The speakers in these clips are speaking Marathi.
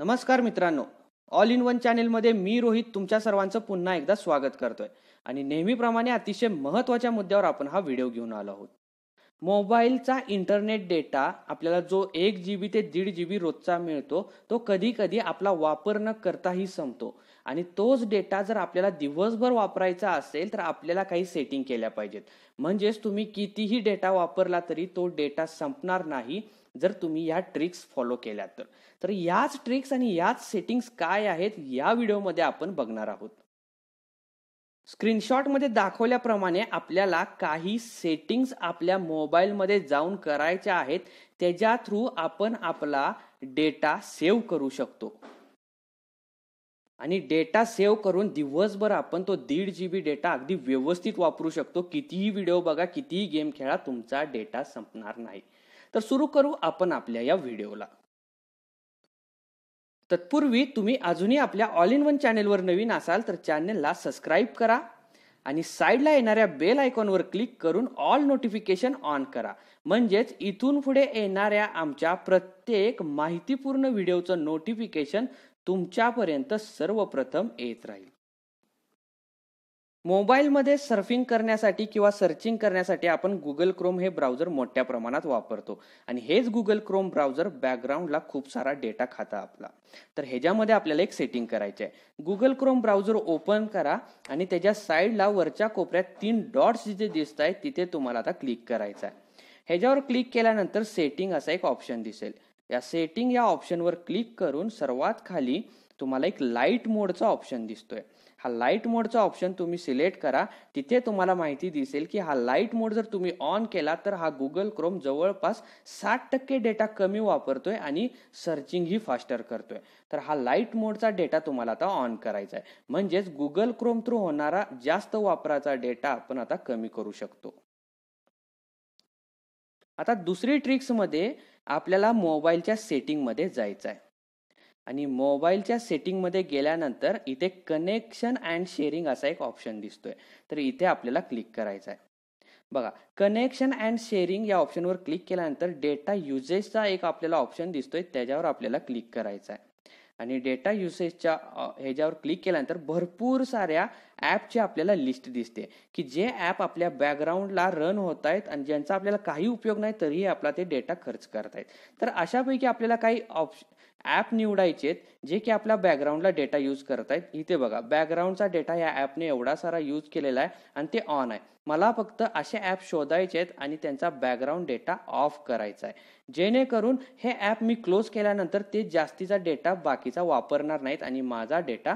नमस्कार मित्रांनो ऑल इन वन चॅनेलमध्ये मी रोहित तुमच्या सर्वांचं पुन्हा एकदा स्वागत करतोय आणि नेहमीप्रमाणे अतिशय महत्त्वाच्या मुद्द्यावर आपण हा व्हिडिओ घेऊन आलो आहोत मोबाईलचा इंटरनेट डेटा आपल्याला जो एक जी बी ते दीड जी बी रोजचा मिळतो तो कधी कधी आपला वापर न करताही संपतो आणि तोच डेटा जर आपल्याला दिवसभर वापरायचा असेल तर आपल्याला काही सेटिंग केल्या पाहिजेत म्हणजेच तुम्ही कितीही डेटा वापरला तरी तो डेटा संपणार नाही जर तुम्ही या ट्रिक्स फॉलो केल्या तर तर याच ट्रिक्स आणि याच सेटिंग्स काय आहेत या व्हिडिओमध्ये आपण बघणार आहोत स्क्रीनशॉटमध्ये दाखवल्याप्रमाणे आपल्याला काही सेटिंग्स आपल्या मोबाईलमध्ये जाऊन करायच्या आहेत त्याच्या थ्रू आपण आपला डेटा सेव्ह करू शकतो आणि डेटा सेव्ह करून दिवसभर आपण तो दीड जी बी डेटा अगदी व्यवस्थित वापरू शकतो कितीही व्हिडिओ बघा कितीही गेम खेळा तुमचा डेटा संपणार नाही तर सुरू करू आपण आपल्या या व्हिडिओला तत्पूर्वी तुम्ही अजूनही आपल्या ऑल इन वन चॅनेलवर नवीन असाल तर चॅनेलला सबस्क्राईब करा आणि साईडला येणाऱ्या बेल आयकॉनवर क्लिक करून ऑल नोटिफिकेशन ऑन करा म्हणजेच इथून पुढे येणाऱ्या आमच्या प्रत्येक माहितीपूर्ण व्हिडिओचं नोटिफिकेशन तुमच्यापर्यंत सर्वप्रथम येत राहील मोबाईलमध्ये सर्फिंग करण्यासाठी किंवा सर्चिंग करण्यासाठी आपण गुगल क्रोम हे ब्राउझर मोठ्या प्रमाणात वापरतो आणि हेच गुगल क्रोम ब्राउझर बॅकग्राऊंडला खूप सारा डेटा खाता आपला तर ह्याच्यामध्ये आपल्याला एक सेटिंग करायचे आहे गुगल क्रोम ब्राउझर ओपन करा आणि त्याच्या साईडला वरच्या कोपऱ्यात तीन डॉट्स जिथे दिसत आहेत तिथे तुम्हाला आता क्लिक करायचं आहे ह्याच्यावर क्लिक केल्यानंतर सेटिंग असा एक ऑप्शन दिसेल या सेटिंग या ऑप्शनवर क्लिक करून सर्वात खाली तुम्हाला एक लाईट मोडचा ऑप्शन दिसतोय हा लाईट मोडचा ऑप्शन तुम्ही सिलेक्ट करा तिथे तुम्हाला माहिती दिसेल की हा लाईट मोड जर तुम्ही ऑन केला तर हा गुगल क्रोम जवळपास साठ टक्के डेटा कमी वापरतोय आणि सर्चिंग ही फास्टर करतोय तर हा लाईट मोडचा डेटा तुम्हाला आता ऑन करायचा आहे म्हणजेच गुगल क्रोम थ्रू होणारा जास्त वापराचा डेटा आपण आता कमी करू शकतो आता दुसरी ट्रिक्समध्ये आपल्याला मोबाईलच्या सेटिंगमध्ये जायचं आहे आणि मोबाईलच्या सेटिंगमध्ये गेल्यानंतर इथे कनेक्शन अँड शेअरिंग असा एक ऑप्शन दिसतोय तर इथे आपल्याला क्लिक करायचा आहे बघा कनेक्शन अँड शेअरिंग या ऑप्शनवर क्लिक केल्यानंतर डेटा युजेसचा एक आपल्याला ऑप्शन दिसतोय त्याच्यावर आपल्याला क्लिक करायचा आहे आणि डेटा युसेजच्या ह्याच्यावर क्लिक केल्यानंतर भरपूर साऱ्या ॲपची आपल्याला लिस्ट दिसते की जे ॲप आपल्या बॅकग्राऊंडला रन होत आहेत आणि ज्यांचा आपल्याला काही उपयोग नाही तरीही आपला ते डेटा खर्च करत आहेत तर अशापैकी आपल्याला काही ऑप्शन ॲप निवडायचे जे की आपल्या बॅकग्राऊंडला डेटा यूज करत आहेत इथे बघा बॅकग्राऊंडचा डेटा या ॲपने एवढा सारा यूज केलेला आहे आणि ते ऑन आहे मला फक्त असे ॲप शोधायचे आहेत आणि त्यांचा बॅकग्राऊंड डेटा ऑफ करायचा आहे जेणेकरून हे ॲप मी क्लोज केल्यानंतर ते जास्तीचा डेटा बाकीचा वापरणार नाहीत आणि माझा डेटा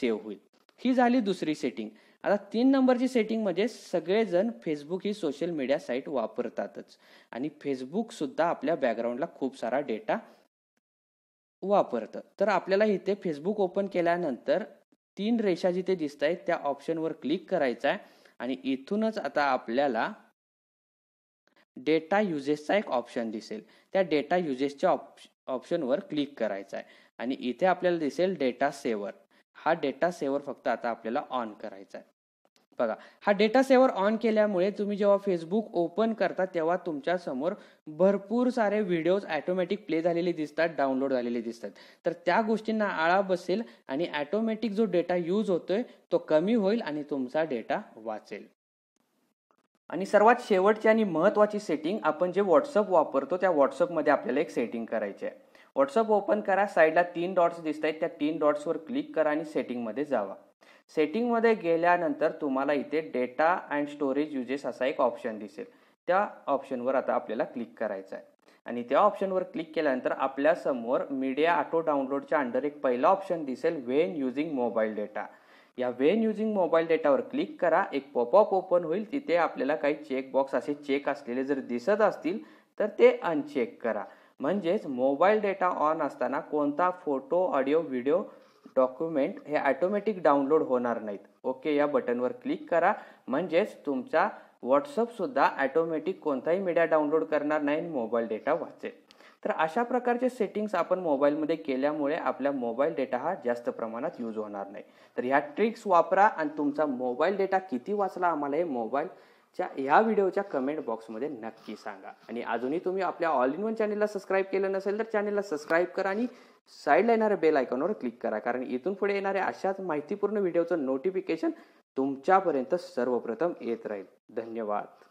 सेव्ह होईल ही झाली दुसरी सेटिंग आता तीन नंबरची सेटिंग म्हणजे सगळेजण फेसबुक ही सोशल मीडिया साईट वापरतातच आणि फेसबुकसुद्धा आपल्या बॅकग्राऊंडला खूप सारा डेटा वापरतं तर आपल्याला इथे फेसबुक ओपन केल्यानंतर तीन रेषा जिथे दिसत आहेत त्या ऑप्शनवर क्लिक करायचा आहे आणि इथूनच आता आपल्याला डेटा युजेसचा एक ऑप्शन दिसेल त्या डेटा युजेसच्या ऑप्श ऑप्शनवर क्लिक करायचा आहे आणि इथे आपल्याला दिसेल डेटा सेवर हा डेटा सेवर फक्त आता आपल्याला ऑन करायचा आहे बघा हा डेटा सेवर ऑन केल्यामुळे तुम्ही जेव्हा फेसबुक ओपन करता तेव्हा तुमच्या समोर भरपूर सारे व्हिडिओज ॲटोमॅटिक प्ले झालेले दिसतात डाउनलोड झालेले दिसतात तर त्या गोष्टींना आळा बसेल आणि ॲटोमॅटिक जो डेटा यूज होतोय तो कमी होईल आणि तुमचा डेटा वाचेल आणि सर्वात शेवटची आणि महत्वाची सेटिंग आपण जे व्हॉट्सअप वापरतो त्या व्हॉट्सअपमध्ये आपल्याला एक सेटिंग करायची आहे व्हॉट्सअप ओपन करा साईडला तीन डॉट्स दिसत आहेत त्या तीन डॉट्सवर क्लिक करा आणि सेटिंगमध्ये जावा सेटिंगमध्ये गेल्यानंतर तुम्हाला इथे डेटा अँड स्टोरेज युजेस असा एक ऑप्शन दिसेल त्या ऑप्शनवर आता आपल्याला क्लिक करायचं आहे आणि त्या ऑप्शनवर क्लिक केल्यानंतर आपल्यासमोर मीडिया ऑटो डाउनलोडच्या अंडर एक पहिला ऑप्शन दिसेल वेन युजिंग मोबाईल डेटा या वेन युजिंग मोबाईल डेटावर क्लिक करा एक पॉपअप ओपन होईल तिथे आपल्याला काही चेकबॉक्स असे चेक असलेले जर दिसत असतील तर ते अनचेक करा म्हणजेच मोबाईल डेटा ऑन असताना कोणता फोटो ऑडिओ व्हिडिओ डॉक्युमेंट हे ॲटोमॅटिक डाउनलोड होणार नाहीत ओके या बटनवर क्लिक करा म्हणजेच तुमचा व्हॉट्सअपसुद्धा ॲटोमॅटिक कोणताही मीडिया डाउनलोड करणार नाही मोबाईल डेटा वाचेल तर अशा प्रकारचे सेटिंग्स आपण मोबाईलमध्ये केल्यामुळे आपला मोबाईल डेटा हा जास्त प्रमाणात यूज होणार नाही तर ह्या ट्रिक्स वापरा आणि तुमचा मोबाईल डेटा किती वाचला आम्हाला हे मोबाईल च्या ह्या व्हिडिओच्या कमेंट बॉक्समध्ये नक्की सांगा आणि अजूनही तुम्ही आपल्या ऑल इन वन चॅनेलला सबस्क्राईब केलं नसेल तर चॅनेलला सबस्क्राईब करा आणि साईडला येणाऱ्या बेल आयकॉनवर क्लिक करा कारण इथून पुढे येणाऱ्या अशाच माहितीपूर्ण व्हिडिओचं नोटिफिकेशन तुमच्यापर्यंत सर्वप्रथम येत राहील धन्यवाद